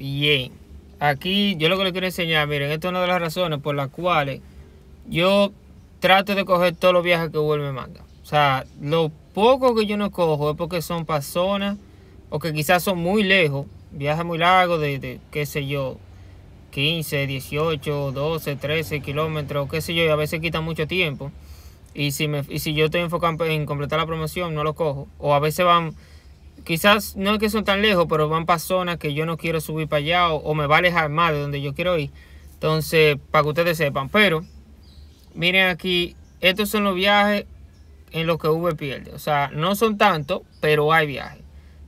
Bien, aquí yo lo que les quiero enseñar, miren, esto es una de las razones por las cuales yo trato de coger todos los viajes que Google me manda. O sea, lo poco que yo no cojo es porque son personas o que quizás son muy lejos, viajes muy largos de, qué sé yo, 15, 18, 12, 13 kilómetros, qué sé yo, y a veces quita mucho tiempo. Y si, me, y si yo estoy enfocado en completar la promoción, no lo cojo. O a veces van quizás no es que son tan lejos, pero van para zonas que yo no quiero subir para allá o, me va a alejar más de donde yo quiero ir. Entonces, para que ustedes sepan. Pero, miren aquí, estos son los viajes en los que Uber pierde. O sea, no son tantos, pero hay viajes.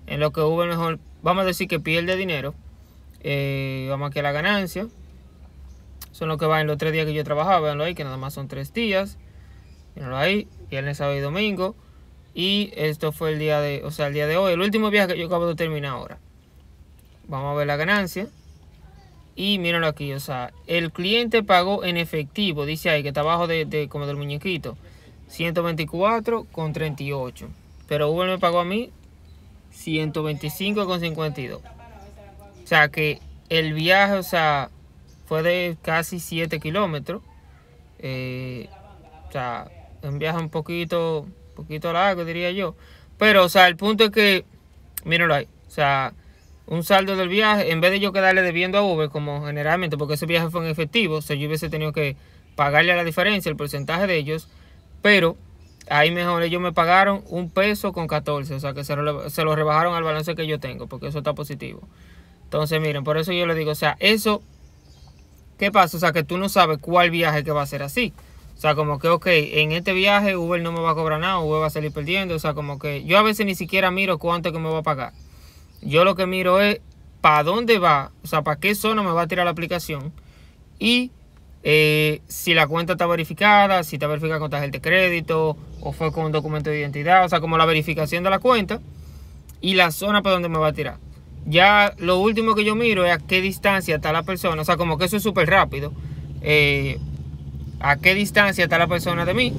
En los que Uber mejor, vamos a decir que pierde dinero. Eh, vamos aquí a la ganancia. Son los que van en los tres días que yo trabajaba. Veanlo ahí, que nada más son tres días. Veanlo ahí, viernes, sábado y domingo. Y esto fue el día de, o sea, el día de hoy, el último viaje que yo acabo de terminar ahora. Vamos a ver la ganancia. Y mírenlo aquí, o sea, el cliente pagó en efectivo, dice ahí que está abajo de, como del muñequito, 124,38. Pero Uber me pagó a mí 125,52. O sea que el viaje, o sea, fue de casi 7 kilómetros. Eh, o sea, un viaje un poquito poquito largo, diría yo. Pero, o sea, el punto es que, mírenlo ahí, o sea, un saldo del viaje, en vez de yo quedarle debiendo a Uber, como generalmente, porque ese viaje fue en efectivo, o yo hubiese tenido que pagarle a la diferencia, el porcentaje de ellos, pero ahí mejor ellos me pagaron un peso con 14, o sea, que se lo, rebajaron al balance que yo tengo, porque eso está positivo. Entonces, miren, por eso yo le digo, o sea, eso, ¿qué pasa? O sea, que tú no sabes cuál viaje que va a ser así. O sea, como que, ok, en este viaje Uber no me va a cobrar nada, Uber va a salir perdiendo. O sea, como que yo a veces ni siquiera miro cuánto que me va a pagar. Yo lo que miro es para dónde va, o sea, para qué zona me va a tirar la aplicación. Y eh, si la cuenta está verificada, si está verificada con tarjeta de crédito o fue con un documento de identidad, o sea, como la verificación de la cuenta y la zona para dónde me va a tirar. Ya lo último que yo miro es a qué distancia está la persona, o sea, como que eso es súper rápido. Eh, a qué distancia está la persona de mí.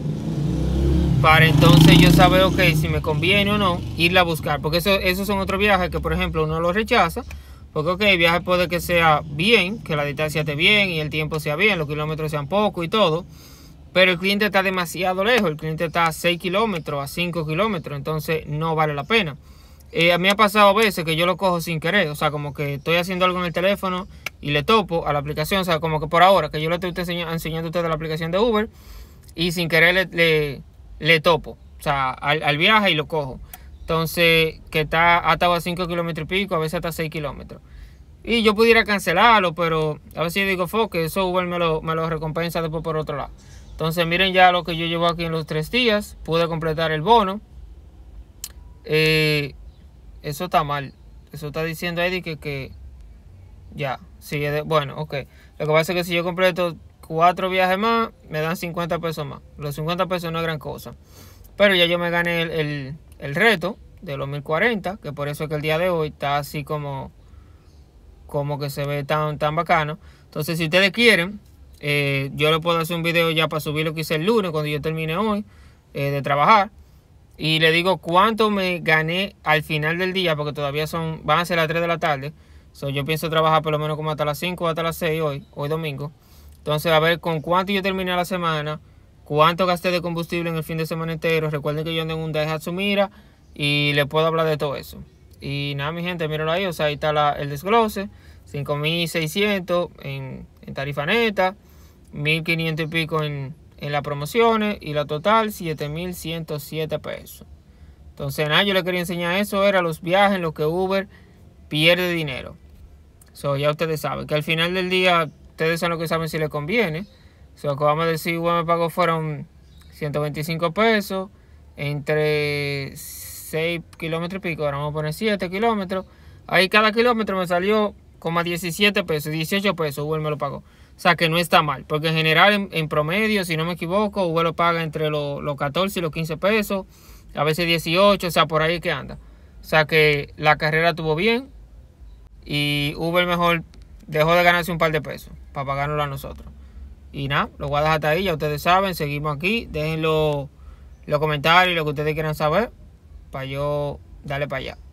Para entonces yo saber, ok, si me conviene o no irla a buscar. Porque esos son otros viajes que, por ejemplo, uno lo rechaza. Porque, ok, el viaje puede que sea bien, que la distancia esté bien y el tiempo sea bien, los kilómetros sean pocos y todo. Pero el cliente está demasiado lejos, el cliente está a 6 kilómetros, a 5 kilómetros, entonces no vale la pena. Eh, a mí ha pasado a veces que yo lo cojo sin querer, o sea, como que estoy haciendo algo en el teléfono y le topo a la aplicación, o sea, como que por ahora, que yo le estoy enseñando a ustedes la aplicación de Uber y sin querer le, le, topo, o sea, al, viaje y lo cojo. Entonces, que está hasta a 5 kilómetros y pico, a veces hasta 6 kilómetros. Y yo pudiera cancelarlo, pero a veces digo, fuck, que eso Uber me lo, recompensa después por otro lado. Entonces, miren ya lo que yo llevo aquí en los tres días, pude completar el bono. Eh, eso está mal. Eso está diciendo Eddie que, que ya, sigue de. Bueno, ok. Lo que pasa es que si yo completo cuatro viajes más, me dan 50 pesos más. Los 50 pesos no es gran cosa. Pero ya yo me gané el, reto de los 1040, que por eso es que el día de hoy está así como. Como que se ve tan, tan bacano. Entonces, si ustedes quieren, eh, yo les puedo hacer un video ya para subir lo que hice el lunes, cuando yo termine hoy eh, de trabajar. Y les digo cuánto me gané al final del día, porque todavía son, van a ser las 3 de la tarde. So, yo pienso trabajar por lo menos como hasta las 5 o hasta las 6 hoy, hoy domingo. Entonces, a ver con cuánto yo terminé la semana, cuánto gasté de combustible en el fin de semana entero. Recuerden que yo ando en un Daihatsu Mira y le puedo hablar de todo eso. Y nada, mi gente, mírenlo ahí. O sea, ahí está el desglose: 5600 en, en tarifa neta, 1500 y pico en, en las promociones y la total 7107 pesos. Entonces, nada, yo les quería enseñar eso: era los viajes en los que Uber pierde dinero. So, ya ustedes saben que al final del día ustedes son los que saben si les conviene. So, que vamos a decir, bueno, me pagó fueron 125 pesos entre 6 kilómetros y pico. Ahora vamos a poner 7 kilómetros. Ahí cada kilómetro me salió como 17 pesos, 18 pesos. Uber me lo pagó. O sea que no está mal, porque en general, en, promedio, si no me equivoco, Uber lo paga entre los 14 y los 15 pesos, a veces 18, o sea, por ahí que anda. O sea que la carrera estuvo bien, y el mejor dejó de ganarse un par de pesos para pagárnoslo a nosotros. Y nada, lo voy a dejar hasta ahí, ya ustedes saben, seguimos aquí. Déjenlo los comentarios, lo que ustedes quieran saber, para yo darle para allá.